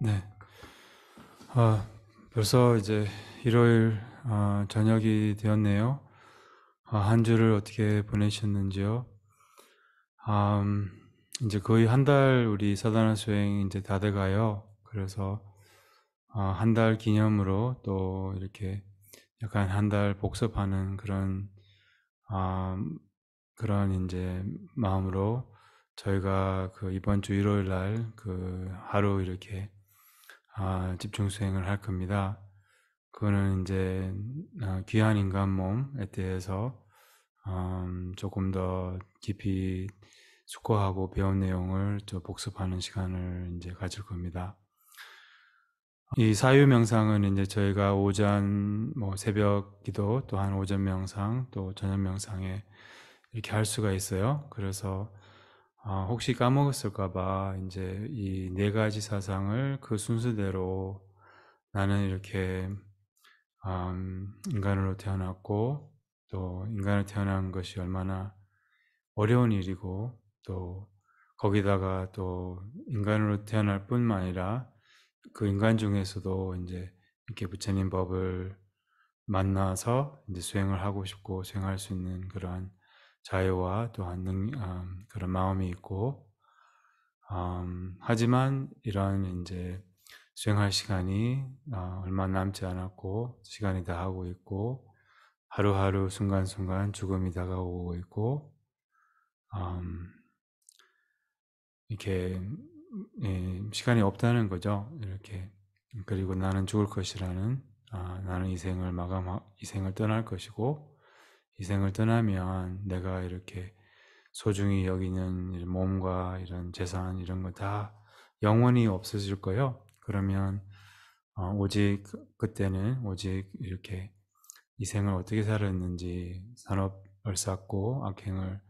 네. 아, 벌써 이제 일요일 아, 저녁이 되었네요. 아, 한 주를 어떻게 보내셨는지요? 아, 이제 거의 한 달 우리 사단나 수행 이제 다 돼가요. 그래서 아, 한달 기념으로 또 이렇게 약간 한 달 복습하는 그런 아, 그런 이제 마음으로 저희가 그 이번 주 일요일 날 그 하루 이렇게 아, 집중 수행을 할 겁니다. 그거는 이제 아, 귀한 인간 몸에 대해서 음, 조금 더 깊이 숙고하고 배운 내용을 저 복습하는 시간을 이제 가질 겁니다. 이 사유 명상은 이제 저희가 오전 뭐 새벽 기도 또한 오전 명상 또 저녁 명상에 이렇게 할 수가 있어요. 그래서 아, 혹시 까먹었을까봐 이제 이 네 가지 사상을 그 순서대로 나는 이렇게 음, 인간으로 태어났고 또인간을 태어난 것이 얼마나 어려운 일이고 또 거기다가 또 인간으로 태어날 뿐만 아니라 그 인간 중에서도 이제 이렇게 부처님 법을 만나서 이제 수행을 하고 싶고 수행할 수 있는 그러한 자유와 또한 능, 음, 아, 그런 마음이 있고 음, 하지만 이런 이제 수행할 시간이 어, 얼마 남지 않았고 시간이 다 하고 있고 하루하루 순간순간 죽음이 다가오고 있고 음, 이렇게 예, 시간이 없다는 거죠. 이렇게 그리고 나는 죽을 것이라는 아, 나는 이 생을 마감 이 생을 떠날 것이고 이 생을 떠나면 내가 이렇게 소중히 여기는 몸과 이런 재산 이런 거 다 영원히 없어질 거예요. 그러면 어, 오직 그때는 오직 이렇게 이 생을 어떻게 살았는지 산업을 쌓고 악행을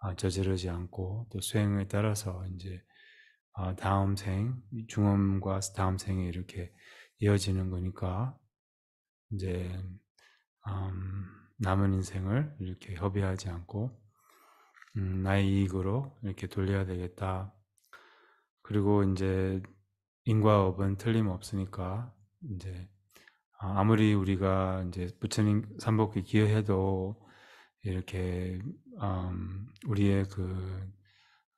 아, 저지르지 않고 또 수행에 따라서 이제 아, 다음 생 중엄과 다음 생에 이렇게 이어지는 거니까 이제 음, 남은 인생을 이렇게 협의하지 않고 음, 나의 이익으로 이렇게 돌려야 되겠다. 그리고 이제 인과업은 틀림없으니까 이제 아, 아무리 우리가 이제 부처님 삼복에 기여해도 이렇게 음, 우리의 그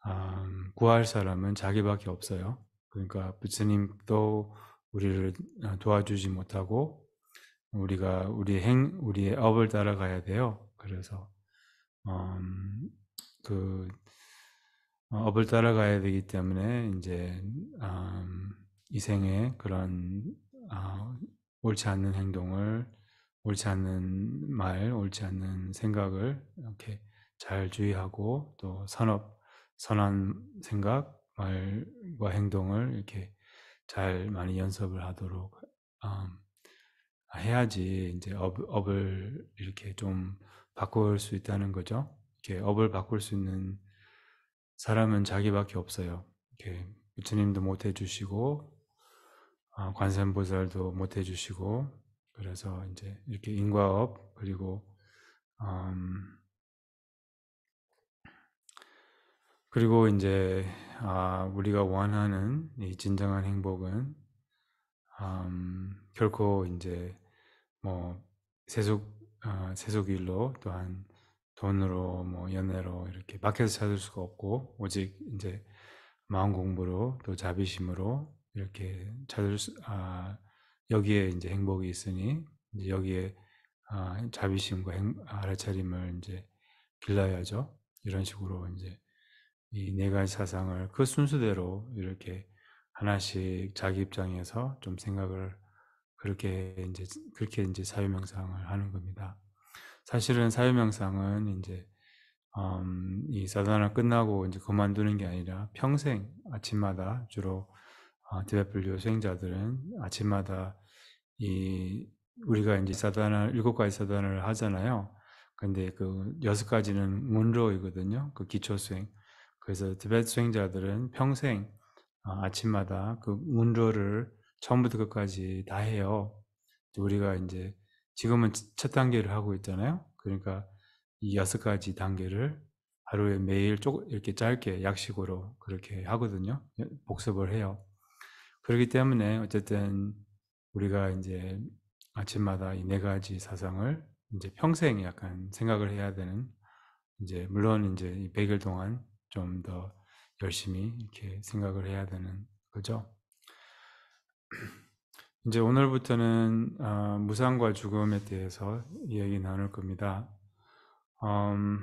음, 구할 사람은 자기밖에 없어요. 그러니까 부처님도 우리를 어, 도와주지 못하고 우리가 우리의 행 우리의 업을 따라가야 돼요. 그래서 음, 그 어, 업을 따라가야 되기 때문에 이제 음, 이생에 그런 아, 옳지 않는 행동을 옳지 않는 말, 옳지 않는 생각을 이렇게 잘 주의하고 또 선업 선한 생각, 말과 행동을 이렇게 잘 많이 연습을 하도록 음, 아, 해야지 이제 업, 업을 이렇게 좀 바꿀 수 있다는 거죠. 이렇게 업을 바꿀 수 있는 사람은 자기밖에 없어요. 이렇게 부처님도 못 해주시고 아, 관세음보살도 못 해주시고 그래서 이제 이렇게 인과업 그리고 음, 그리고 이제 아, 우리가 원하는 이 진정한 행복은 음, 결코 이제 뭐 세속 어, 세속일로 또한 돈으로 뭐 연애로 이렇게 막혀서 찾을 수가 없고 오직 이제 마음 공부로 또 자비심으로 이렇게 찾을 수, 아, 여기에 이제 행복이 있으니 이제 여기에 아, 자비심과 행, 알아차림을 이제 길러야죠. 이런 식으로 이제 이 네 가지 사상을 그 순수대로 이렇게 하나씩 자기 입장에서 좀 생각을 그렇게 이제 그렇게 이제 사유명상을 하는 겁니다. 사실은 사유명상은 이제 음, 이사단을 끝나고 이제 그만두는 게 아니라 평생 아침마다 주로 어, 디베플 수행자들은 아침마다 이 우리가 이제 사단을 일곱 가지 사단을 하잖아요. 근데 그 여섯 가지는 문로이거든요. 그 기초 수행. 그래서 디베트 수행자들은 평생 어, 아침마다 그 문로를 처음부터 끝까지 다 해요. 우리가 이제 지금은 첫 단계를 하고 있잖아요. 그러니까 이 여섯 가지 단계를 하루에 매일 조금 이렇게 짧게 약식으로 그렇게 하거든요. 예, 복습을 해요. 그렇기 때문에 어쨌든 우리가 이제 아침마다 이 네 가지 사상을 이제 평생 약간 생각을 해야 되는 이제 물론 이제 100일 동안 좀 더 열심히 이렇게 생각을 해야 되는 거죠. 이제 오늘부터는 어, 무상과 죽음에 대해서 이야기 나눌 겁니다. 음,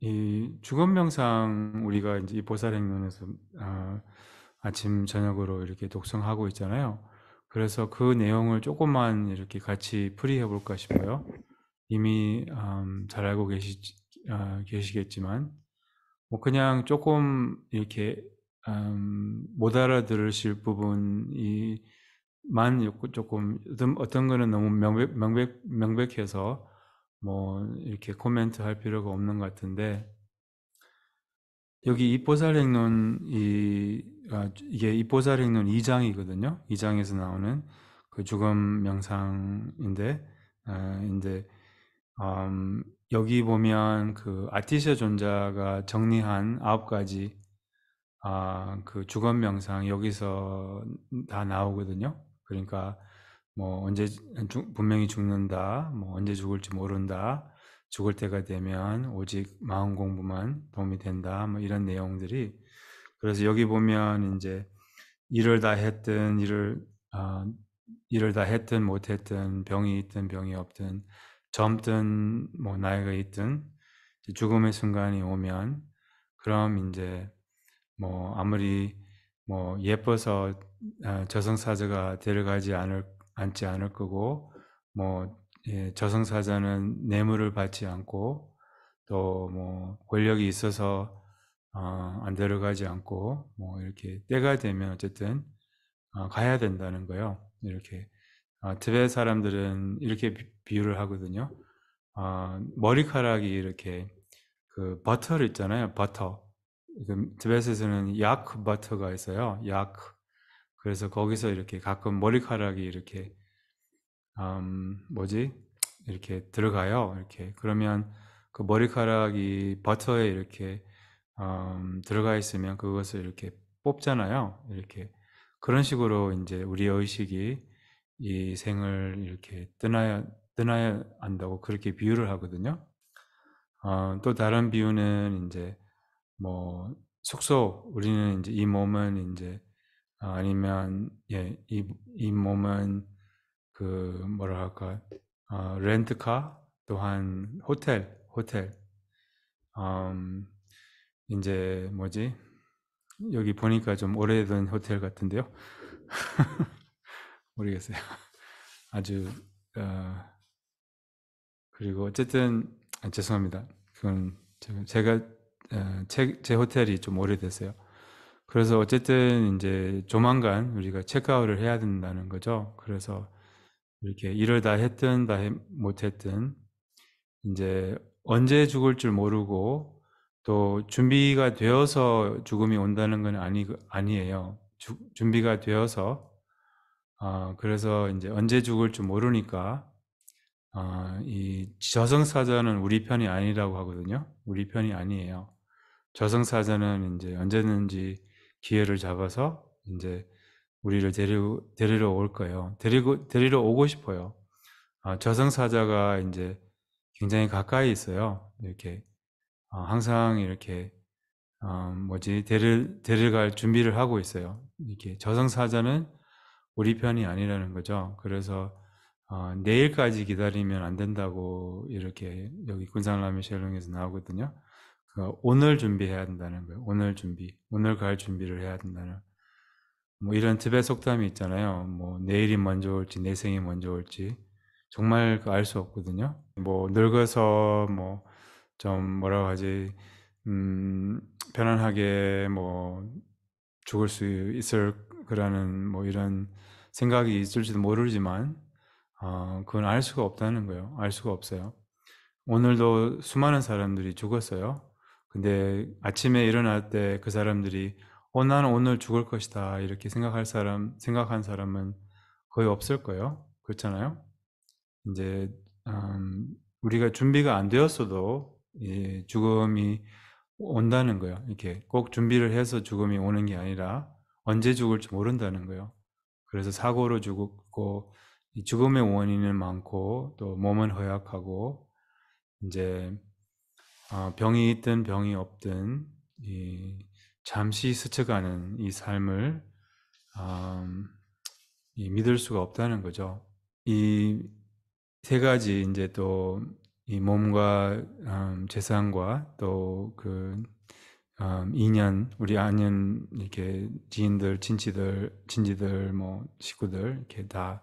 이 죽음 명상 우리가 이제 이 보살행론에서 어, 아침 저녁으로 이렇게 독성하고 있잖아요. 그래서 그 내용을 조금만 이렇게 같이 풀이해 볼까 싶어요. 이미 음, 잘 알고 계시 어, 계시겠지만 뭐 그냥 조금 이렇게 음, 못 알아들으실 부분이 만 조금 어떤, 어떤 거는 너무 명백, 명백, 명백해서 뭐 이렇게 코멘트 할 필요가 없는 것 같은데 여기 입보살행론이 아, 이게 이보살행론 2장이거든요. 2장에서 나오는 그 죽음 명상인데 아, 인데 음, 여기 보면 그 아티셔 존자가 정리한 아홉 가지 아, 그 주건 명상 여기서 다 나오거든요. 그러니까 뭐 언제 죽, 분명히 죽는다, 뭐 언제 죽을지 모른다, 죽을 때가 되면 오직 마음 공부만 도움이 된다, 뭐 이런 내용들이 그래서 여기 보면 이제 일을 다 했든 일을 아, 일을 다 했든 못했든 병이 있든 병이 없든 젊든 뭐 나이가 있든 죽음의 순간이 오면 그럼 이제 뭐 아무리 뭐 예뻐서 어, 저승사자가 데려가지 않을 않지 않을 거고 뭐 예, 저승사자는 뇌물을 받지 않고 또 뭐 권력이 있어서 어, 안 데려가지 않고 뭐 이렇게 때가 되면 어쨌든 어, 가야 된다는 거예요. 이렇게 어, 티베 사람들은 이렇게 비, 유를 하거든요. 머리카락이 이렇게 그 버터를 있잖아요. 버터 티벳에서는 야크 바터가 있어요. 야크. 그래서 거기서 이렇게 가끔 머리카락이 이렇게 음, 뭐지 이렇게 들어가요. 이렇게 그러면 그 머리카락이 버터에 이렇게 음, 들어가 있으면 그것을 이렇게 뽑잖아요. 이렇게 그런 식으로 이제 우리 의식이 이 생을 이렇게 떠나야 떠나야 한다고 그렇게 비유를 하거든요. 어, 또 다른 비유는 이제 뭐 숙소 우리는 이제 이 몸은 이제 아 아니면 예 이 이 몸은 그 뭐라 할까 어, 렌트카 또한 호텔 호텔 음, 이제 뭐지 여기 보니까 좀 오래된 호텔 같은데요 모르겠어요 아주 어, 그리고 어쨌든 아, 죄송합니다 그건 제가 제, 제 호텔이 좀 오래됐어요. 그래서 어쨌든 이제 조만간 우리가 체크아웃을 해야 된다는 거죠. 그래서 이렇게 일을 다 했든 다못 했든 이제 언제 죽을 줄 모르고 또 준비가 되어서 죽음이 온다는 건 아니 아니에요. 주, 준비가 되어서 어, 그래서 이제 언제 죽을 줄 모르니까 어, 이 저승사자는 우리 편이 아니라고 하거든요. 우리 편이 아니에요. 저승사자는 이제 언제든지 기회를 잡아서 이제 우리를 데리고, 데리러 올 거예요. 데리고, 데리러 오고 싶어요. 어, 저승사자가 이제 굉장히 가까이 있어요. 이렇게, 어, 항상 이렇게, 어, 뭐지, 데리 데려갈 준비를 하고 있어요. 이렇게, 저승사자는 우리 편이 아니라는 거죠. 그래서, 어, 내일까지 기다리면 안 된다고 이렇게 여기 군산라미 셰롱에서 나오거든요. 어, 오늘 준비해야 된다는 거예요. 오늘 준비, 오늘 갈 준비를 해야 된다는. 뭐 이런 집의 속담이 있잖아요. 뭐 내일이 먼저 올지 내 생이 먼저 올지 정말 알 수 없거든요. 뭐 늙어서 뭐 좀 뭐라고 하지 음 편안하게 뭐 죽을 수 있을 거라는 뭐 이런 생각이 있을지도 모르지만 어, 그건 알 수가 없다는 거예요. 알 수가 없어요. 오늘도 수많은 사람들이 죽었어요. 근데 아침에 일어날 때 그 사람들이 어 나는 오늘 죽을 것이다 이렇게 생각할 사람 생각한 사람은 거의 없을 거예요. 그렇잖아요. 이제 음, 우리가 준비가 안 되었어도 예, 죽음이 온다는 거예요. 이렇게 꼭 준비를 해서 죽음이 오는 게 아니라 언제 죽을지 모른다는 거예요. 그래서 사고로 죽고 죽음의 원인은 많고 또 몸은 허약하고 이제 어, 병이 있든 병이 없든 잠시 스쳐가는 이 삶을 음, 믿을 수가 없다는 거죠. 이 세 가지 이제 또이 몸과 음, 재산과 또그 음, 인연 우리 아는 이렇게 지인들 친지들 친지들 뭐 식구들 이렇게 다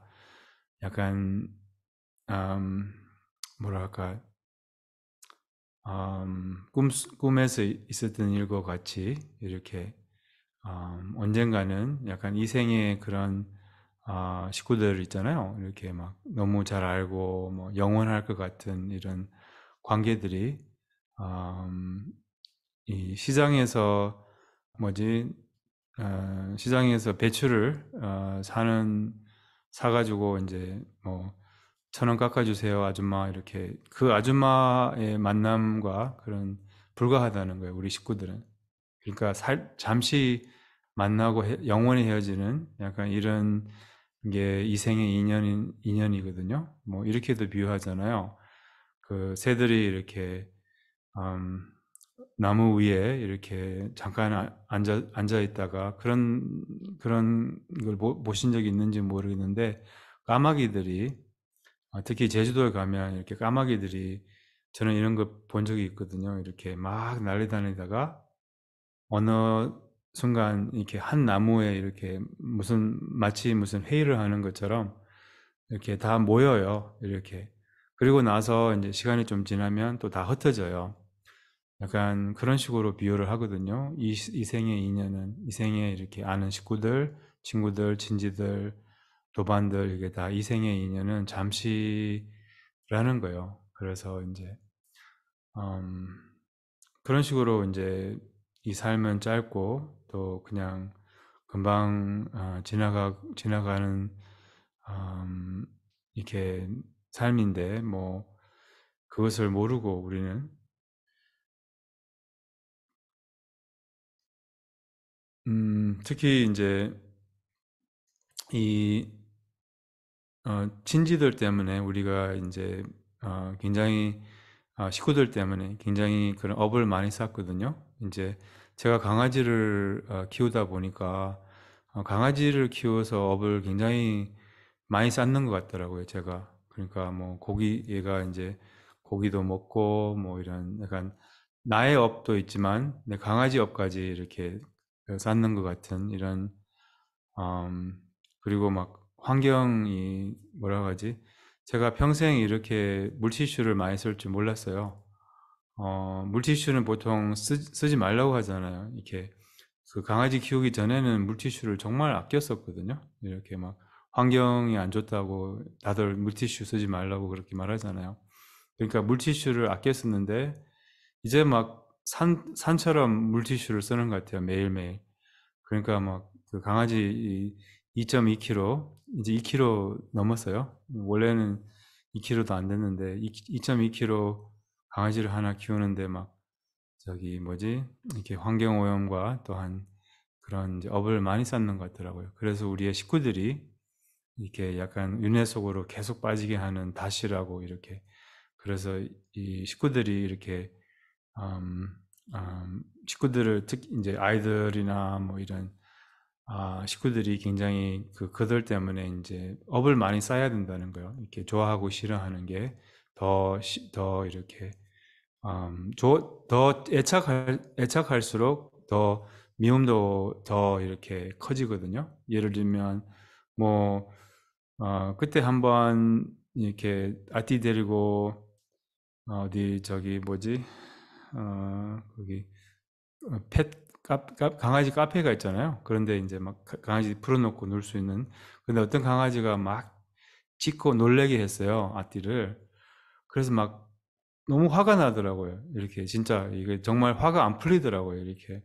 약간 음, 뭐랄까 음, 꿈, 꿈에서 있었던 일과 같이 이렇게 음, 언젠가는 약간 이생의 그런 어, 식구들 있잖아요. 이렇게 막 너무 잘 알고 뭐 영원할 것 같은 이런 관계들이 음, 이 시장에서 뭐지 어, 시장에서 배추를 어, 사는 사가지고 이제 뭐 천원 깎아주세요, 아줌마. 이렇게 그 아줌마의 만남과 그런 불가하다는 거예요, 우리 식구들은. 그러니까 살, 잠시 만나고 해, 영원히 헤어지는 약간 이런 게 이생의 인연인, 인연이거든요. 뭐 이렇게도 비유하잖아요. 그 새들이 이렇게, 음, 나무 위에 이렇게 잠깐 아, 앉아, 앉아 있다가 그런, 그런 걸 보, 보신 적이 있는지 모르겠는데 까마귀들이 아, 특히 제주도에 가면 이렇게 까마귀들이 저는 이런 거 본 적이 있거든요. 이렇게 막 날리다니다가 어느 순간 이렇게 한 나무에 이렇게 무슨 마치 무슨 회의를 하는 것처럼 이렇게 다 모여요. 이렇게. 그리고 나서 이제 시간이 좀 지나면 또 다 흩어져요. 약간 그런 식으로 비유를 하거든요. 이, 이 생의 인연은, 이 생에 이렇게 아는 식구들, 친구들, 친지들, 도반들 이게 다이 생의 인연은 잠시라는 거예요. 그래서 이제 음, 그런 식으로 이제 이 삶은 짧고 또 그냥 금방 어, 지나가 지나가는 음, 이렇게 삶인데 뭐 그것을 모르고 우리는 음, 특히 이제 이 어, 친지들 때문에 우리가 이제 어, 굉장히 아, 식구들 때문에 굉장히 그런 업을 많이 쌓거든요. 이제 제가 강아지를 어, 키우다 보니까 어, 강아지를 키워서 업을 굉장히 많이 쌓는 것 같더라고요, 제가. 그러니까 뭐 고기 얘가 이제 고기도 먹고 뭐 이런 약간 나의 업도 있지만 내 강아지 업까지 이렇게 어, 쌓는 것 같은 이런 음, 그리고 막 환경이 뭐라고 하지? 제가 평생 이렇게 물티슈를 많이 쓸 줄 몰랐어요. 어, 물티슈는 보통 쓰, 지 말라고 하잖아요. 이렇게 그 강아지 키우기 전에는 물티슈를 정말 아껴 썼거든요. 이렇게 막 환경이 안 좋다고 다들 물티슈 쓰지 말라고 그렇게 말하잖아요. 그러니까 물티슈를 아껴 썼는데 이제 막 산, 산처럼 물티슈를 쓰는 것 같아요. 매일매일. 그러니까 막 그 강아지 2.2kg, 이제 2kg 넘었어요. 원래는 2kg도 안 됐는데 2.2kg 강아지를 하나 키우는데 막 저기 뭐지 이렇게 환경 오염과 또한 그런 업을 많이 쌓는 것 같더라고요. 그래서 우리의 식구들이 이렇게 약간 윤회 속으로 계속 빠지게 하는 다시라고 이렇게 그래서 이 식구들이 이렇게 음, 음, 식구들을 특히 이제 아이들이나 뭐 이런 아 식구들이 굉장히 그 그들 때문에 이제 업을 많이 쌓아야 된다는 거예요. 이렇게 좋아하고 싫어하는 게더시더 이렇게 음조더 애착할 애착할수록 더 미움도 더 이렇게 커지거든요. 예를 들면 뭐어 그때 한번 이렇게 아띠 데리고 어디 저기 뭐지? 어 거기 어, 펫 강아지 카페가 있잖아요. 그런데 이제 막 강아지 풀어놓고 놀 수 있는. 근데 어떤 강아지가 막 짖고 놀래게 했어요. 아띠를. 그래서 막 너무 화가 나더라고요. 이렇게 진짜 이게 정말 화가 안 풀리더라고요. 이렇게.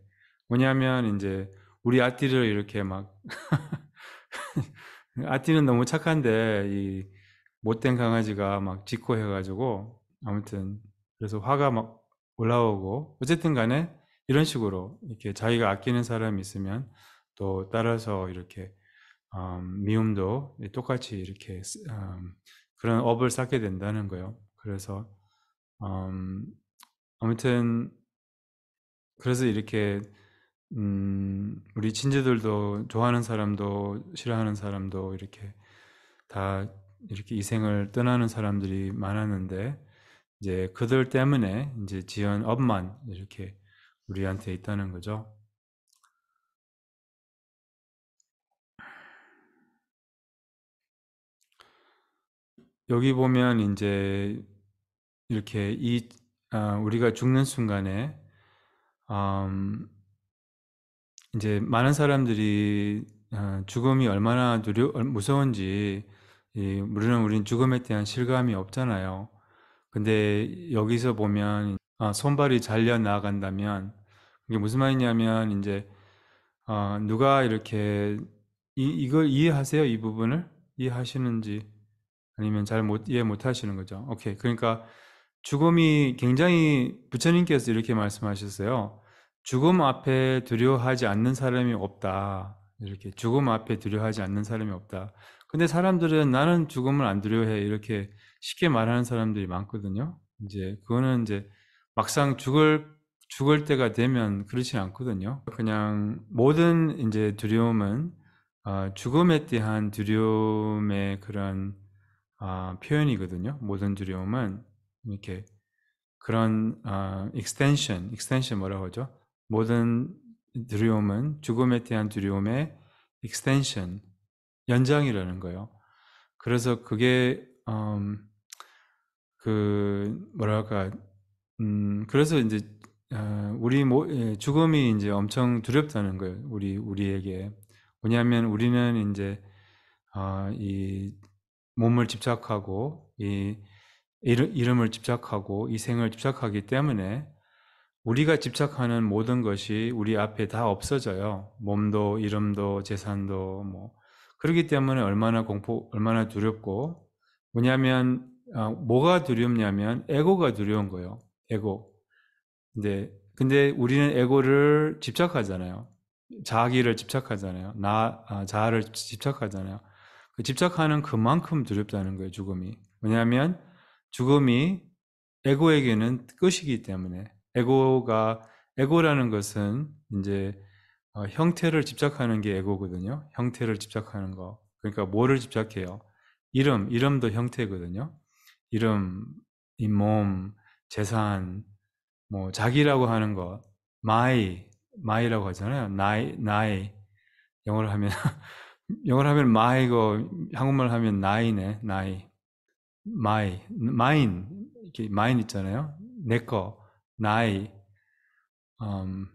뭐냐면 이제 우리 아띠를 이렇게 막 아띠는 너무 착한데 이 못된 강아지가 막 짖고 해가지고 아무튼 그래서 화가 막 올라오고 어쨌든 간에 이런 식으로 이렇게 자기가 아끼는 사람이 있으면 또 따라서 이렇게 음, 미움도 똑같이 이렇게 음, 그런 업을 쌓게 된다는 거예요. 그래서 음, 아무튼 그래서 이렇게 음, 우리 친지들도 좋아하는 사람도 싫어하는 사람도 이렇게 다 이렇게 이생을 떠나는 사람들이 많았는데 이제 그들 때문에 이제 지은 업만 이렇게 우리한테 있다는 거죠. 여기 보면 이제 이렇게 이 아, 우리가 죽는 순간에 음, 이제 많은 사람들이 아, 죽음이 얼마나 두려 무서운지 이, 우리는 우린 죽음에 대한 실감이 없잖아요. 근데 여기서 보면 아, 손발이 잘려 나간다면 이게 무슨 말이냐면 이제 어, 누가 이렇게 이, 이걸 이해하세요? 이 부분을 이해하시는지 아니면 잘 못 이해 못 하시는 거죠. 오케이. 그러니까 죽음이 굉장히 부처님께서 이렇게 말씀하셨어요. 죽음 앞에 두려워하지 않는 사람이 없다. 이렇게 죽음 앞에 두려워하지 않는 사람이 없다. 근데 사람들은 나는 죽음을 안 두려워해 이렇게 쉽게 말하는 사람들이 많거든요. 이제 그거는 이제 막상 죽을 죽을 때가 되면 그렇지 않거든요. 그냥 모든 이제 두려움은 어, 죽음에 대한 두려움의 그런 어, 표현이거든요. 모든 두려움은 이렇게 그런 어, extension, extension 뭐라고 하죠? 모든 두려움은 죽음에 대한 두려움의 extension, 연장이라는 거예요. 그래서 그게 음, 그 뭐랄까 음, 그래서 이제 어, 우리 모, 예, 죽음이 이제 엄청 두렵다는 거예요. 우리 우리에게 왜냐하면 우리는 이제 어, 이 몸을 집착하고 이 이름, 을 집착하고 이 생을 집착하기 때문에 우리가 집착하는 모든 것이 우리 앞에 다 없어져요. 몸도 이름도 재산도 뭐 그렇기 때문에 얼마나 공포 얼마나 두렵고 왜냐면 어, 뭐가 두렵냐면 에고가 두려운 거예요. 에고 근데 네. 근데 우리는 에고를 집착하잖아요. 자기를 집착하잖아요. 나 아, 자아를 집착하잖아요. 그 집착하는 그만큼 두렵다는 거예요. 죽음이. 왜냐하면 죽음이 에고에게는 끝이기 때문에 에고가 에고라는 것은 이제 어, 형태를 집착하는 게 에고거든요. 형태를 집착하는 거. 그러니까 뭐를 집착해요? 이름, 이름도 형태거든요. 이름, 이 몸, 재산, 뭐 자기라고 하는 거 my my라고 하잖아요. 나이 나이 영어로 하면 영어로 하면 my고 한국말 하면 나이네 나이 my mine 이렇게 mine 있잖아요. 내거 나이 um,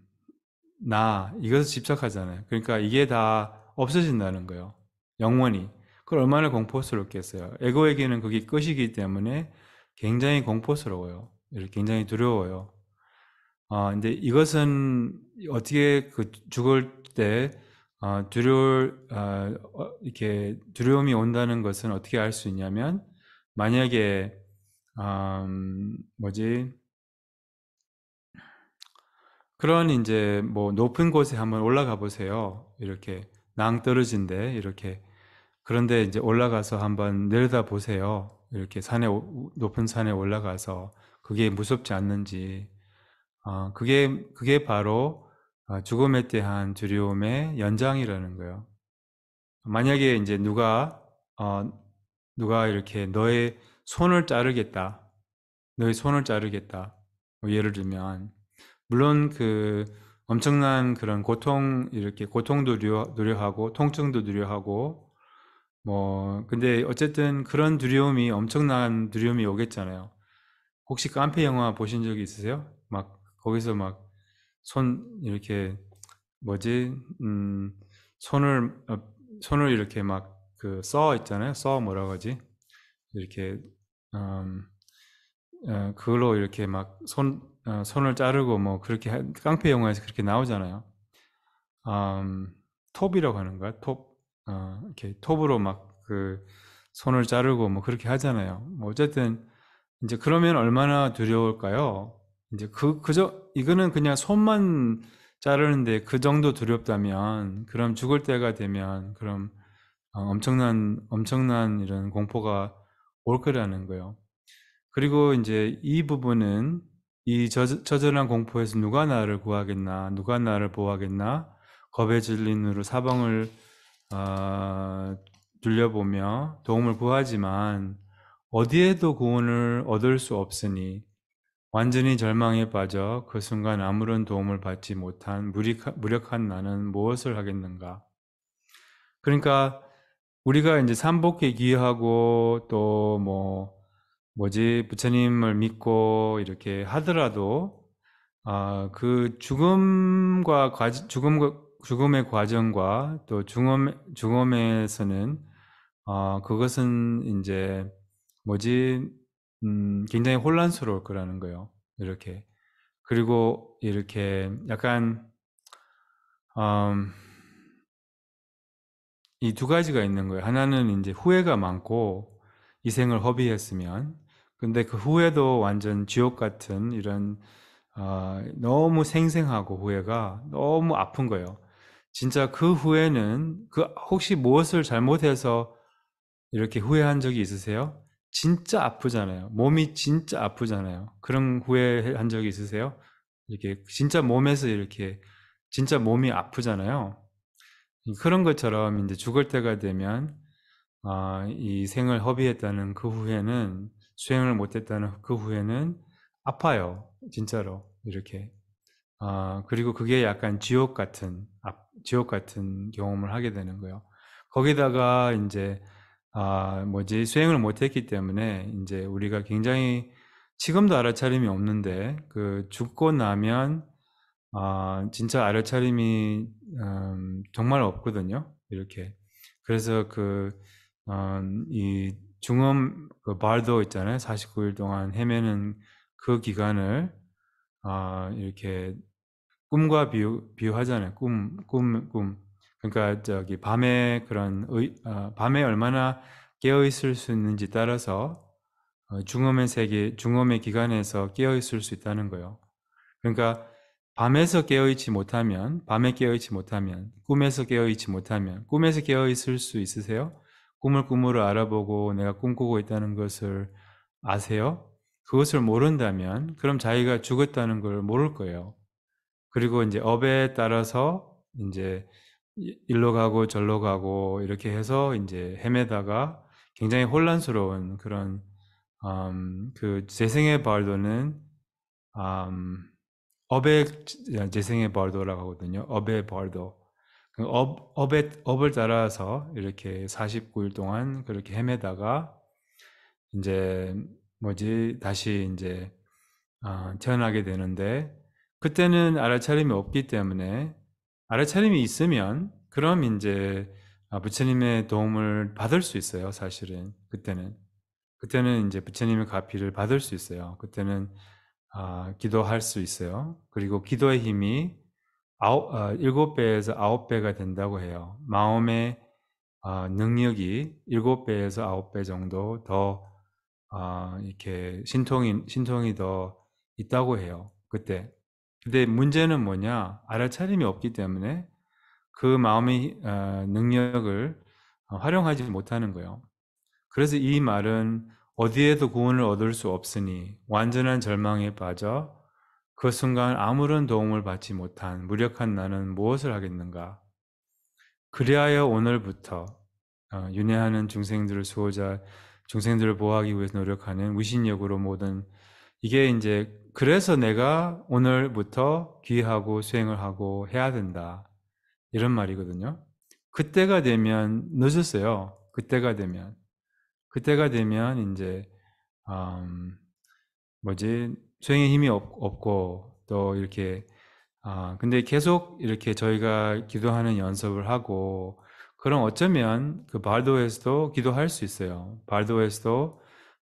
나 이것을 집착하잖아요. 그러니까 이게 다 없어진다는 거예요. 영원히 그걸 얼마나 공포스럽겠어요. 에고에게는 그게 끝이기 때문에 굉장히 공포스러워요. 굉장히 두려워요. 어, 이제 이것은 어떻게 그 죽을 때 어, 두려울 어, 어 이렇게 두려움이 온다는 것은 어떻게 알 수 있냐면 만약에 음, 뭐지 그런 이제 뭐 높은 곳에 한번 올라가 보세요. 이렇게 낭떠러진데 이렇게 그런데 이제 올라가서 한번 내려다 보세요. 이렇게 산에 높은 산에 올라가서 그게 무섭지 않는지 어, 그게, 그게 바로 어, 죽음에 대한 두려움의 연장이라는 거예요. 만약에 이제 누가, 어, 누가 이렇게 너의 손을 자르겠다. 너의 손을 자르겠다. 뭐 예를 들면, 물론 그 엄청난 그런 고통, 이렇게 고통도 두려, 워 하고 통증도 두려하고, 워 뭐, 근데 어쨌든 그런 두려움이 엄청난 두려움이 오겠잖아요. 혹시 깜패 영화 보신 적 있으세요? 막 거기서 막 손 이렇게 뭐지 음 손을 어, 손을 이렇게 막그써 있잖아요. 써 뭐라고 하지? 이렇게 음, 어, 그걸로 이렇게 막손 어, 손을 자르고 뭐 그렇게 깡패 영화에서 그렇게 나오잖아요. 음, 톱이라고 하는 거야. 톱 어, 이렇게 톱으로 막 그 손을 자르고 뭐 그렇게 하잖아요. 뭐 어쨌든 이제 그러면 얼마나 두려울까요? 이제 그 그저 이거는 그냥 손만 자르는데 그 정도 두렵다면 그럼 죽을 때가 되면 그럼 어, 엄청난 엄청난 이런 공포가 올 거라는 거예요. 그리고 이제 이 부분은 이 저, 저절한 공포에서 누가 나를 구하겠나, 누가 나를 보호하겠나, 겁에 질린 으로 사방을 어, 둘려보며 도움을 구하지만 어디에도 구원을 얻을 수 없으니 완전히 절망에 빠져 그 순간 아무런 도움을 받지 못한 무력한 나는 무엇을 하겠는가? 그러니까 우리가 이제 삼복에 기여하고 또 뭐 뭐지 부처님을 믿고 이렇게 하더라도 아 그 죽음과 과죽음 죽음의 과정과 또 죽음 죽음에서는 어, 아, 그것은 이제 뭐지 음, 굉장히 혼란스러울 거라는 거예요. 이렇게. 그리고 이렇게 약간, 음, 이두 가지가 있는 거예요. 하나는 이제 후회가 많고, 이 생을 허비했으면. 근데 그 후회도 완전 지옥 같은 이런, 어, 너무 생생하고 후회가 너무 아픈 거예요. 진짜 그 후회는, 그, 혹시 무엇을 잘못해서 이렇게 후회한 적이 있으세요? 진짜 아프잖아요. 몸이 진짜 아프잖아요. 그런 후회한 적이 있으세요? 이렇게 진짜 몸에서 이렇게 진짜 몸이 아프잖아요. 그런 것처럼 이제 죽을 때가 되면 어, 이 생을 허비했다는 그 후에는 수행을 못했다는 그 후에는 아파요, 진짜로 이렇게. 어, 그리고 그게 약간 지옥 같은 아, 지옥 같은 경험을 하게 되는 거예요. 거기다가 이제 아, 뭐지, 수행을 못했기 때문에 이제 우리가 굉장히 지금도 알아차림이 없는데 그 죽고 나면 아, 진짜 알아차림이 음, 정말 없거든요. 이렇게. 그래서 그, 음, 이 중음 그 발도 있잖아요. 49일 동안 헤매는 그 기간을 아, 이렇게 꿈과 비유, 비유하잖아요. 꿈, 꿈, 꿈. 그러니까 저기 밤에 그런 의, 어, 밤에 얼마나 깨어 있을 수 있는지 따라서 어, 중음의 세계, 중음의 기관에서 깨어 있을 수 있다는 거요. 예 그러니까 밤에서 깨어 있지 못하면, 밤에 깨어 있지 못하면, 꿈에서 깨어 있지 못하면, 꿈에서 깨어 있을 수 있으세요? 꿈을 꿈으로 알아보고 내가 꿈꾸고 있다는 것을 아세요? 그것을 모른다면 그럼 자기가 죽었다는 걸 모를 거예요. 그리고 이제 업에 따라서 이제 일로 가고 절로 가고 이렇게 해서 이제 헤매다가 굉장히 혼란스러운 그런 음, 그 재생의 발도는 음, 업의 재생의 발도라고 하거든요. 업의 발도. 그 업, 업의, 업을 따라서 이렇게 49일 동안 그렇게 헤매다가 이제 뭐지 다시 이제 어, 태어나게 되는데 그때는 알아차림이 없기 때문에 알아차림이 있으면 그럼 이제 아, 부처님의 도움을 받을 수 있어요. 사실은 그때는 그때는 이제 부처님의 가피를 받을 수 있어요. 그때는 아, 기도할 수 있어요. 그리고 기도의 힘이 아홉, 아, 7배에서 9배가 된다고 해요. 마음의 아, 능력이 7배에서 9배 정도 더 아, 이렇게 신통이, 신통이 더 있다고 해요. 그때. 근데 문제는 뭐냐? 알아차림이 없기 때문에 그 마음의 어, 능력을 어, 활용하지 못하는 거예요. 그래서 이 말은 어디에도 구원을 얻을 수 없으니 완전한 절망에 빠져 그 순간 아무런 도움을 받지 못한 무력한 나는 무엇을 하겠는가? 그리하여 오늘부터 어, 윤회하는 중생들을 수호자 중생들을 보호하기 위해서 노력하는 위신력으로 모든 이게 이제 그래서 내가 오늘부터 귀하고 수행을 하고 해야 된다. 이런 말이거든요. 그때가 되면 늦었어요. 그때가 되면. 그때가 되면 이제 음, 뭐지 수행의 힘이 없, 고또 이렇게 아 근데 계속 이렇게 저희가 기도하는 연습을 하고 그럼 어쩌면 그 발도에서도 기도할 수 있어요. 발도에서도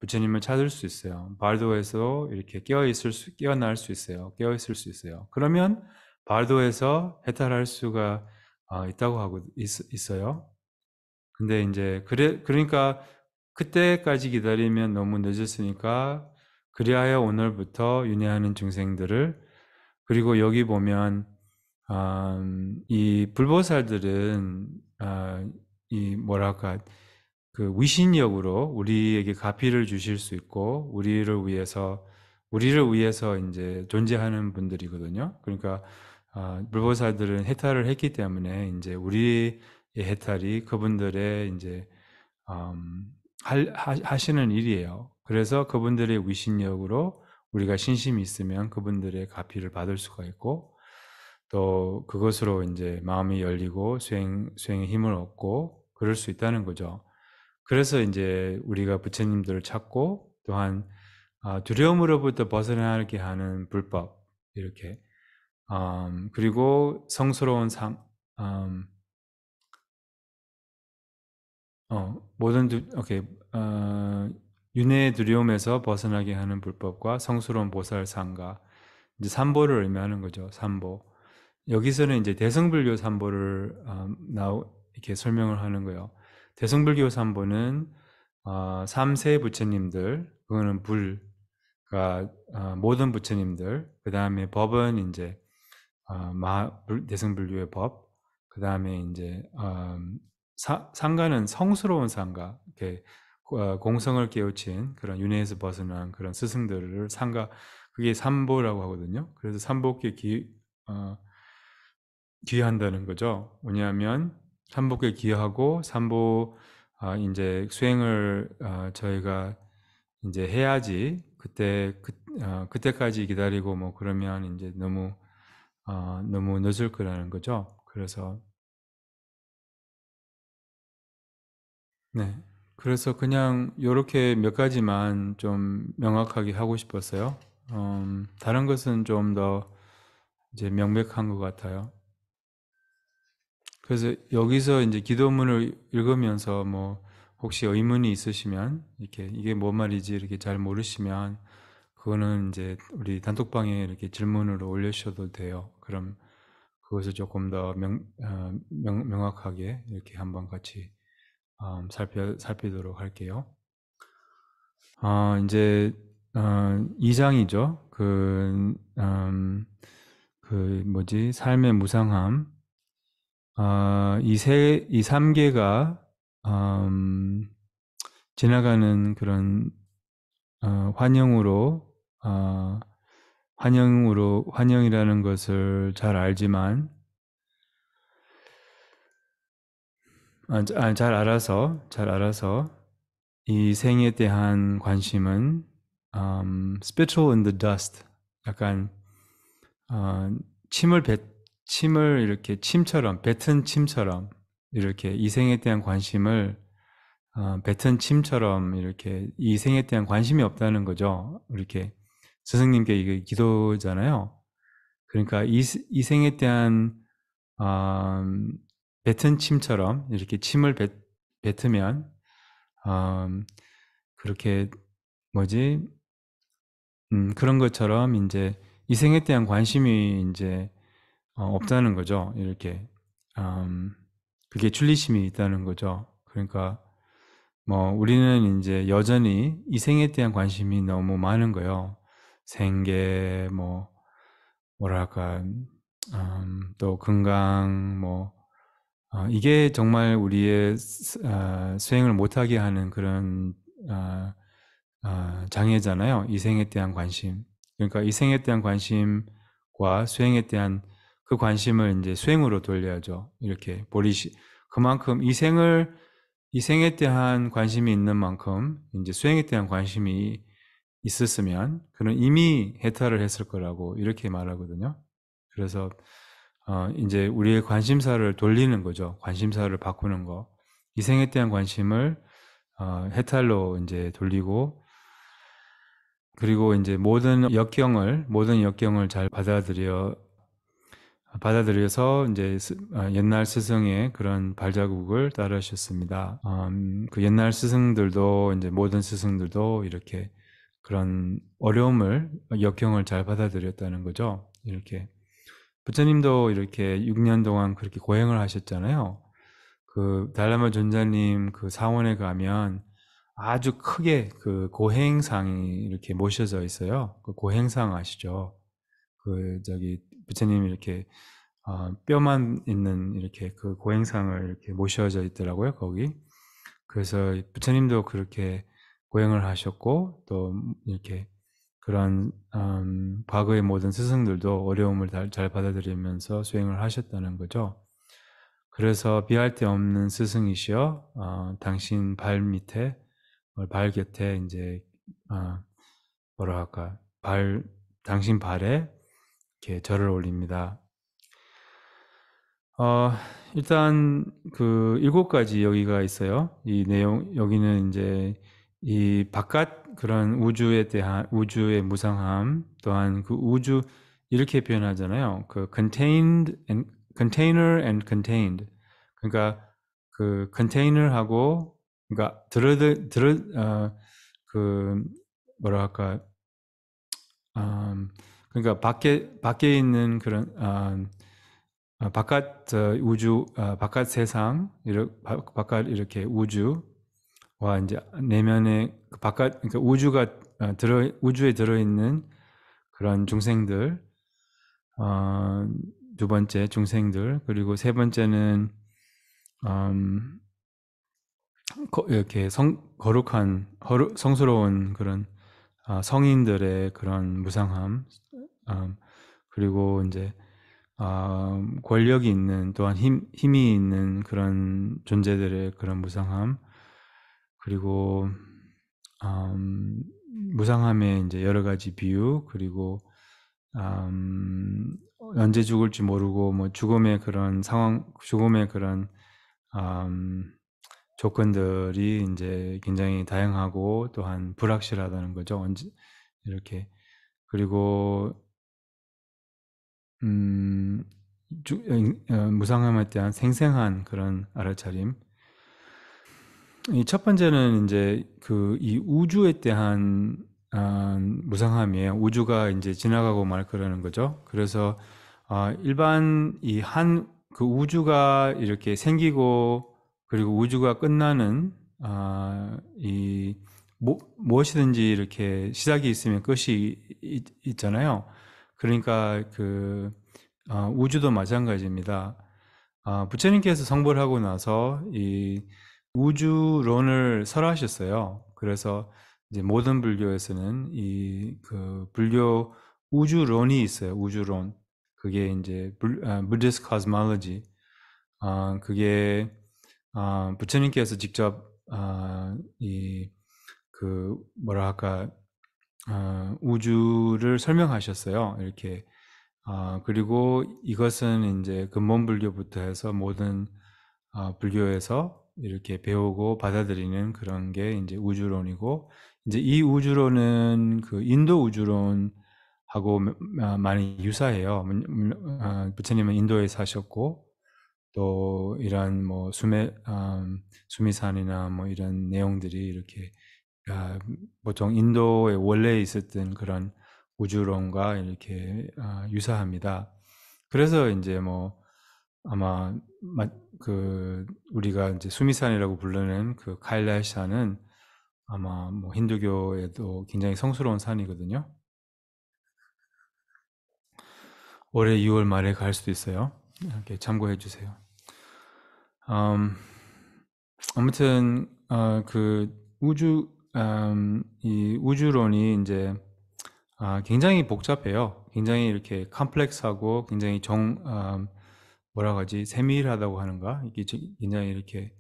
부처님을 찾을 수 있어요. 발도에서 이렇게 깨어 있을 수, 깨어날 수 있어요. 깨어 있을 수 있어요. 그러면 발도에서 해탈할 수가 아, 있다고 하고 있, 어요 근데 이제 그래 그러니까 그때까지 기다리면 너무 늦었으니까 그리하여 오늘부터 윤회하는 중생들을 그리고 여기 보면 아, 음, 이 불보살들은 아, 이 뭐랄까 그 위신력으로 우리에게 가피를 주실 수 있고 우리를 위해서 우리를 위해서 이제 존재하는 분들이거든요. 그러니까 아, 불보사들은 해탈을 했기 때문에 이제 우리의 해탈이 그분들의 이제 음, 할, 하, 시는 일이에요. 그래서 그분들의 위신력으로 우리가 신심이 있으면 그분들의 가피를 받을 수가 있고 또 그것으로 이제 마음이 열리고 수행 수행의 힘을 얻고 그럴 수 있다는 거죠. 그래서 이제 우리가 부처님들을 찾고 또한 아, 두려움으로부터 벗어나게 하는 불법 이렇게 음, 그리고 성스러운 삶 음, 어, 모든 두, 오케이 어, 윤회의 두려움에서 벗어나게 하는 불법과 성스러운 보살상과 이제 삼보를 의미하는 거죠 삼보 여기서는 이제 대승불교 삼보를 음, 나오 이렇게 설명을 하는 거예요. 대성불교 삼보는 어, 3세 부처님들 그거는 불가 어, 모든 부처님들 그 다음에 법은 이제 어, 마, 대성불교의 법, 그 다음에 이제 어, 사, 상가는 성스러운 상가, 이렇게 어, 공성을 깨우친 그런 윤회에서 벗어난 그런 스승들을 상가 그게 삼보라고 하거든요. 그래서 삼보께 귀, 어, 귀한다는 거죠. 왜냐하면 삼복에 기여하고 삼보 아, 이제 수행을 아, 저희가 이제 해야지 그때 그, 아, 그때까지 기다리고 뭐 그러면 이제 너무 아, 너무 늦을 거라는 거죠. 그래서 네. 그래서 그냥 이렇게 몇 가지만 좀 명확하게 하고 싶었어요. 음, 다른 것은 좀 더 이제 명백한 것 같아요. 그래서 여기서 이제 기도문을 읽으면서 뭐 혹시 의문이 있으시면 이렇게 이게 뭔 말이지 이렇게 잘 모르시면 그거는 이제 우리 단톡방에 이렇게 질문으로 올려주셔도 돼요. 그럼 그것을 조금 더 명, 어, 명, 명확하게 이렇게 한번 같이 어, 살펴, 살피도록 할게요. 어, 이제 어, 2장이죠. 그, 음, 그 뭐지 삶의 무상함 어, 이세 이 삼계가 음, 지나가는 그런 어, 환영으로 어, 환영으로 환영이라는 것을 잘 알지만 아, 아 잘 알아서 잘 알아서 이 생에 대한 관심은 u 음, spittle in the dust 약간 어, 침을 뱉 침을 이렇게 침처럼 뱉은 침처럼 이렇게 이생에 대한 관심을 어, 뱉은 침처럼 이렇게 이생에 대한 관심이 없다는 거죠. 이렇게 스승님께 이게 기도잖아요. 그러니까 이, 이생에 대한 어, 뱉은 침처럼 이렇게 침을 뱉, 뱉으면 어, 그렇게 뭐지 음, 그런 것처럼 이제 이생에 대한 관심이 이제 어, 없다는 거죠. 이렇게 음, 그게 출리심이 있다는 거죠. 그러니까 뭐 우리는 이제 여전히 이 생에 대한 관심이 너무 많은 거예요. 생계 뭐 뭐랄까 음, 또 건강 뭐 어, 이게 정말 우리의 어, 수행을 못하게 하는 그런 어, 장애잖아요. 이 생에 대한 관심. 그러니까 이 생에 대한 관심과 수행에 대한 그 관심을 이제 수행으로 돌려야죠. 이렇게 보리시 그만큼 이생을 이생에 대한 관심이 있는 만큼 이제 수행에 대한 관심이 있었으면 그는 이미 해탈을 했을 거라고 이렇게 말하거든요. 그래서 어 이제 우리의 관심사를 돌리는 거죠. 관심사를 바꾸는 거. 이생에 대한 관심을 어 해탈로 이제 돌리고 그리고 이제 모든 역경을 모든 역경을 잘 받아들여 받아들여서 이제 아, 옛날 스승의 그런 발자국을 따르셨습니다. 음, 그 옛날 스승들도 이제 모든 스승들도 이렇게 그런 어려움을 역경을 잘 받아들였다는 거죠. 이렇게 부처님도 이렇게 6년 동안 그렇게 고행을 하셨잖아요. 그 달라마 존자님 그 사원에 가면 아주 크게 그 고행상이 이렇게 모셔져 있어요. 그 고행상 아시죠? 그 저기 부처님이 이렇게 어, 뼈만 있는 이렇게 그 고행상을 이렇게 모셔져 있더라고요 거기 그래서 부처님도 그렇게 고행을 하셨고 또 이렇게 그런 음, 과거의 모든 스승들도 어려움을 다, 잘 받아들이면서 수행을 하셨다는 거죠. 그래서 비할 데 없는 스승이시여 어, 당신 발 밑에 발 곁에 이제 어, 뭐라 할까 발 당신 발에 이렇게 절을 올립니다. 어, 일단 그 일곱 가지 여기가 있어요. 이 내용 여기는 이제 이 바깥 그런 우주에 대한 우주의 무상함 또한 그 우주 이렇게 표현하잖아요. 그 contained and container and contained 그러니까 그 컨테이너하고 그러니까 들어 들어 어그 뭐라 할까 음, 그러니까 밖에 밖에 있는 그런 어, 바깥 우주 어, 바깥 세상 이렇게 바깥 이렇게 우주와 이제 내면의 그 바깥 그러니까 우주가 어, 들어 우주에 들어 있는 그런 중생들 어, 두 번째 중생들 그리고 세 번째는 음, 거, 이렇게 성 거룩한 성스러운 그런 어, 성인들의 그런 무상함 음, 그리고 이제 음, 권력이 있는 또한 힘, 힘이 있는 그런 존재들의 그런 무상함 그리고 음, 무상함의 이제 여러 가지 비유 그리고 음, 언제 죽을지 모르고 뭐 죽음의 그런 상황 죽음의 그런 음, 조건들이 이제 굉장히 다양하고 또한 불확실하다는 거죠. 언제 이렇게 그리고 음, 어, 어, 무상함에 대한 생생한 그런 알아차림. 이첫 번째는 이제 그 이 우주에 대한 아, 무상함이에요. 우주가 이제 지나가고 말 그러는 거죠. 그래서 아, 일반 이 한 그 우주가 이렇게 생기고 그리고 우주가 끝나는 아, 이 뭐, 무엇이든지 이렇게 시작이 있으면 끝이 있, 있잖아요. 그러니까 그 어, 우주도 마찬가지입니다. 어, 부처님께서 성불 하고 나서 이 우주론을 설하셨어요. 그래서 이제 모든 불교에서는 이 그 불교 우주론이 있어요. 우주론. 그게 이제 아, Buddhist cosmology. 아, 그게 아, 부처님께서 직접 아, 이그 뭐라 까 어, 우주를 설명하셨어요. 이렇게 어, 그리고 이것은 이제 근본 불교부터 해서 모든 어, 불교에서 이렇게 배우고 받아들이는 그런 게 이제 우주론이고 이제 이 우주론은 그 인도 우주론하고 많이 유사해요. 어, 부처님은 인도에 사셨고 또 이런 뭐 수메 음, 수미산이나 뭐 이런 내용들이 이렇게 아, 보통 인도에 원래 있었던 그런 우주론과 이렇게 아, 유사합니다. 그래서 이제 뭐 아마 그 우리가 이제 수미산이라고 부르는 그 카일라샤는 아마 뭐 힌두교에도 굉장히 성스러운 산이거든요. 올해 2월 말에 갈 수도 있어요. 이렇게 참고해 주세요. 음, 아무튼 어, 그 우주 음, 이 우주론이 이제 아, 굉장히 복잡해요. 굉장히 이렇게 컴플렉스하고 굉장히 정 음, 뭐라 하지 세밀하다고 하는가? 이게 굉장히 이렇게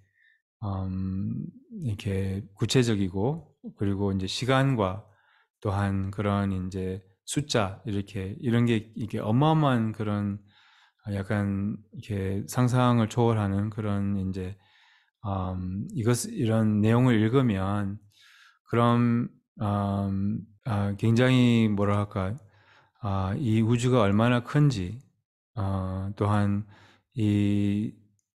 음, 이렇게 구체적이고 그리고 이제 시간과 또한 그런 이제 숫자 이렇게 이런 게 이게 어마어마한 그런 아, 약간 이렇게 상상을 초월하는 그런 이제 음, 이것 이런 내용을 읽으면 그럼 음, 아, 굉장히 뭐랄까 아, 이 우주가 얼마나 큰지 어, 또한 이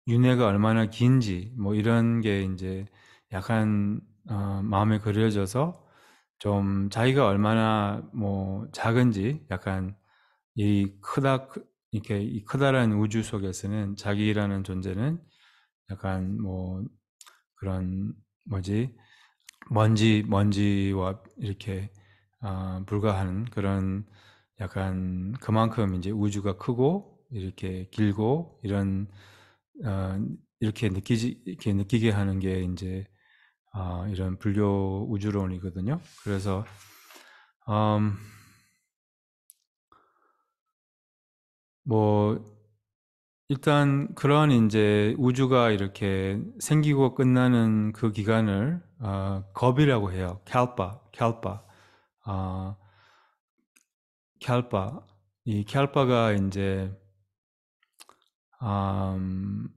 윤회가 얼마나 긴지 뭐 이런 게 이제 약간 어, 마음에 그려져서 좀 자기가 얼마나 뭐 작은지 약간 이 크다 이렇게 이 커다란 우주 속에서는 자기라는 존재는 약간 뭐 그런 뭐지 먼지 먼지와 이렇게 어, 불과한 그런 약간 그만큼 이제 우주가 크고 이렇게 길고 이런 어, 이렇게 느끼지 이렇게 느끼게 하는 게 이제 어, 이런 불교 우주론이거든요. 그래서 음, 뭐 일단 그런 이제 우주가 이렇게 생기고 끝나는 그 기간을 어, 겁이라고 해요. 캘파, 캘파. 어, 캘파. 이 캘파가 이제 음,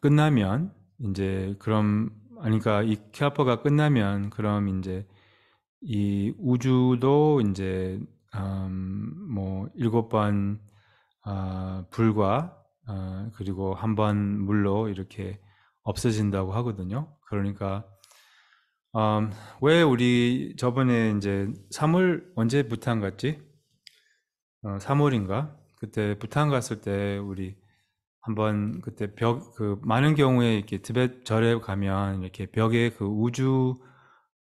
끝나면 이제 그럼 아니까 그러니까 이 캘파가 끝나면 그럼 이제 이 우주도 이제 음, 뭐 일곱 번 어, 불과 어, 그리고 한 번 물로 이렇게 없어진다고 하거든요. 그러니까 음, 왜 우리 저번에 이제 3월 언제 부탄 갔지? 어, 3월인가? 그때 부탄 갔을 때 우리 한번 그때 벽 그 많은 경우에 이렇게 드벳 절에 가면 이렇게 벽에 그 우주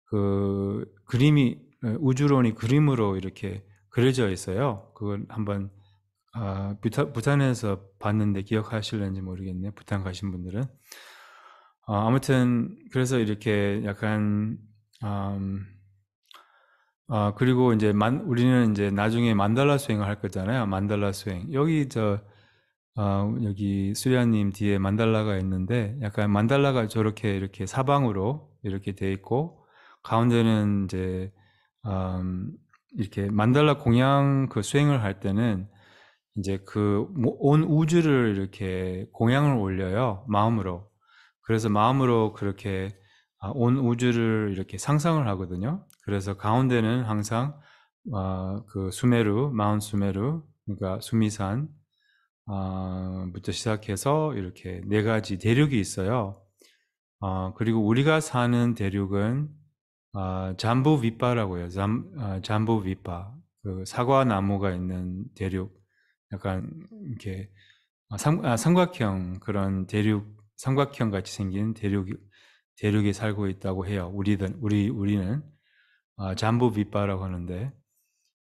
그 그림이 어, 우주론이 그림으로 이렇게 그려져 있어요. 그걸 한번 아, 부탄, 부탄에서 봤는데 기억하실는지 모르겠네요. 부탄 가신 분들은. 어, 아무튼 그래서 이렇게 약간 음, 아 그리고 이제 만, 우리는 이제 나중에 만달라 수행을 할 거잖아요. 만달라 수행 여기 저 어, 여기 수리아님 뒤에 만달라가 있는데 약간 만달라가 저렇게 이렇게 사방으로 이렇게 돼 있고 가운데는 이제 음, 이렇게 만달라 공양 그 수행을 할 때는 이제 그 온 우주를 이렇게 공양을 올려요 마음으로 그래서 마음으로 그렇게 아, 온 우주를 이렇게 상상을 하거든요. 그래서 가운데는 항상 어, 그 수메루, 마운 수메루, 그러니까 수미산, 아, 부터 시작해서 이렇게 네 가지 대륙이 있어요. 어, 그리고 우리가 사는 대륙은 어, 잠부 위파라고요. 잠, 어, 잠부 위파. 그 사과 나무가 있는 대륙. 약간 이렇게 삼, 아, 삼각형 그런 대륙 삼각형 같이 생긴 대륙 대륙에 살고 있다고 해요. 우리든 우리 우리는 아, 어, 잠부비빠라고 하는데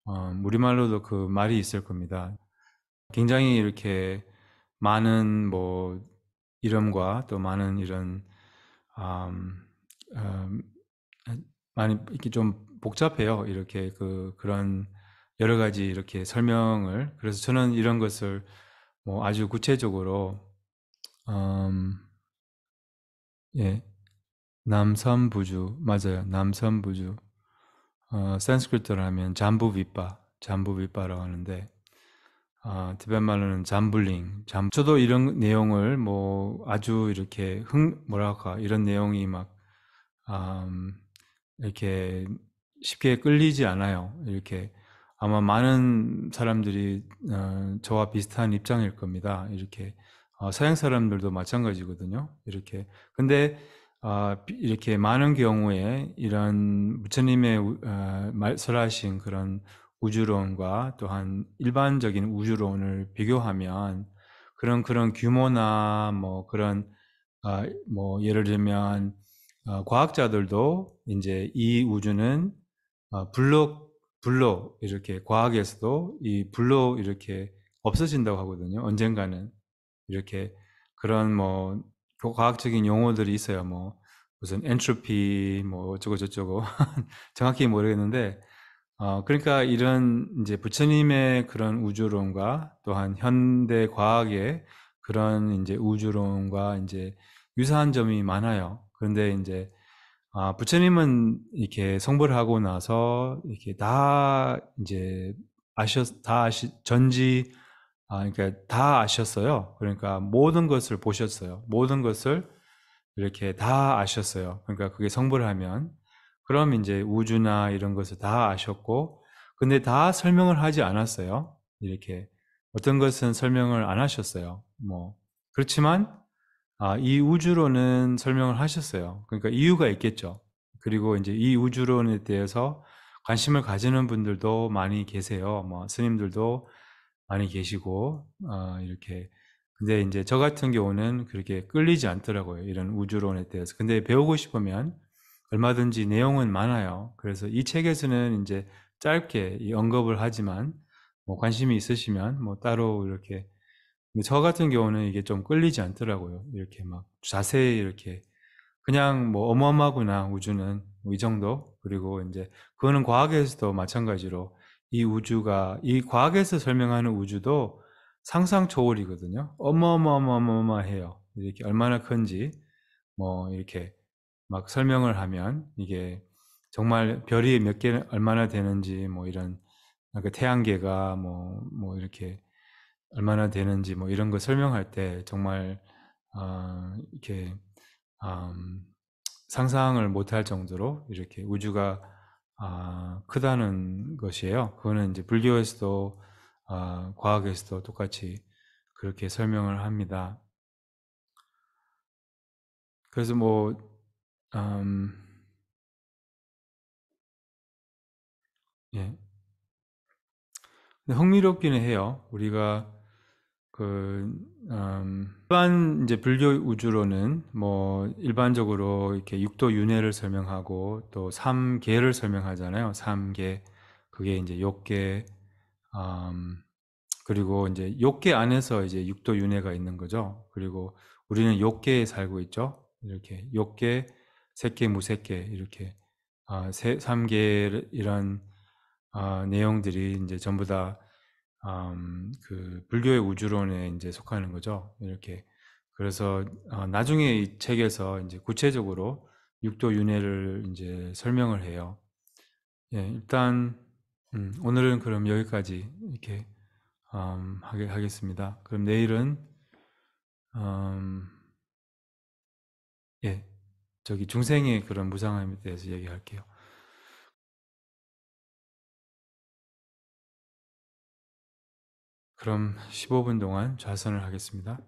어, 우리말로도 그 말이 있을 겁니다. 굉장히 이렇게 많은 뭐 이름과 또 많은 이런 음, 음, 많이 이렇게 좀 복잡해요. 이렇게 그 그런 여러 가지 이렇게 설명을 그래서 저는 이런 것을 뭐 아주 구체적으로 음, 예, 남산부주 맞아요. 남산부주 어, 산스크리트로 하면 잠부비빠, 잠부비빠라고 하는데 아, 티벳 말로는 잠블링. 잠... 저도 이런 내용을 뭐 아주 이렇게 흥 뭐랄까 이런 내용이 막 음, 이렇게 쉽게 끌리지 않아요. 이렇게 아마 많은 사람들이 어, 저와 비슷한 입장일 겁니다. 이렇게 어, 서양 사람들도 마찬가지거든요. 이렇게. 근데 아, 이렇게 많은 경우에 이런 부처님의 어, 말설하신 그런 우주론과 또한 일반적인 우주론을 비교하면 그런 그런 규모나 뭐 그런 아, 뭐 예를 들면 어, 과학자들도 이제 이 우주는 어, 불로 불로 이렇게 과학에서도 이 불로 이렇게 없어진다고 하거든요. 언젠가는 이렇게 그런 뭐 과학적인 용어들이 있어요. 뭐 무슨 엔트로피 뭐 어쩌고 저쩌고 정확히 모르겠는데 어 그러니까 이런 이제 부처님의 그런 우주론과 또한 현대 과학의 그런 이제 우주론과 이제 유사한 점이 많아요. 그런데 이제 아 부처님은 이렇게 성불 하고 나서 이렇게 다 이제 아셨 다 아시 전지 아, 그러니까 다 아셨어요. 그러니까 모든 것을 보셨어요. 모든 것을 이렇게 다 아셨어요. 그러니까 그게 성부를 하면 그럼 이제 우주나 이런 것을 다 아셨고 근데 다 설명을 하지 않았어요. 이렇게 어떤 것은 설명을 안 하셨어요. 뭐 그렇지만 아, 이 우주론은 설명을 하셨어요. 그러니까 이유가 있겠죠. 그리고 이제 이 우주론에 대해서 관심을 가지는 분들도 많이 계세요. 뭐 스님들도 많이 계시고 어, 이렇게 근데 이제 저 같은 경우는 그렇게 끌리지 않더라고요. 이런 우주론에 대해서. 근데 배우고 싶으면 얼마든지 내용은 많아요. 그래서 이 책에서는 이제 짧게 언급을 하지만 뭐 관심이 있으시면 뭐 따로 이렇게 저 같은 경우는 이게 좀 끌리지 않더라고요. 이렇게 막 자세히 이렇게 그냥 뭐 어마어마구나 하 우주는 뭐이 정도 그리고 이제 그거는 과학에서도 마찬가지로 이 우주가 이 과학에서 설명하는 우주도 상상 초월이거든요. 어마어마어마어마해요. 이렇게 얼마나 큰지 뭐 이렇게 막 설명을 하면 이게 정말 별이 몇 개 얼마나 되는지 뭐 이런 그 태양계가 뭐뭐 뭐 이렇게 얼마나 되는지 뭐 이런 거 설명할 때 정말 어, 이렇게 음, 상상을 못할 정도로 이렇게 우주가 아 크다는 것이에요. 그거는 인제 불교에서도 아 과학에서도 똑같이 그렇게 설명을 합니다. 그래서 뭐음 예. 흥미롭기는 해요. 우리가 그 음, 일반 이제 불교 우주로는 뭐 일반적으로 이렇게 육도 윤회를 설명하고 또 삼계를 설명하잖아요. 삼계 그게 이제 욕계 음, 그리고 이제 욕계 안에서 이제 육도 윤회가 있는 거죠. 그리고 우리는 욕계에 살고 있죠. 이렇게 욕계, 색계, 무색계 이렇게 아, 세, 삼계이런 아, 내용들이 이제 전부 다 음, 그 불교의 우주론에 이제 속하는 거죠. 이렇게 그래서 어, 나중에 이 책에서 이제 구체적으로 육도 윤회를 이제 설명을 해요. 예, 일단 음, 오늘은 그럼 여기까지 이렇게 음, 하게 하겠습니다. 그럼 내일은 음, 예 저기 중생의 그런 무상함에 대해서 얘기할게요. 그럼 15분 동안 좌선을 하겠습니다.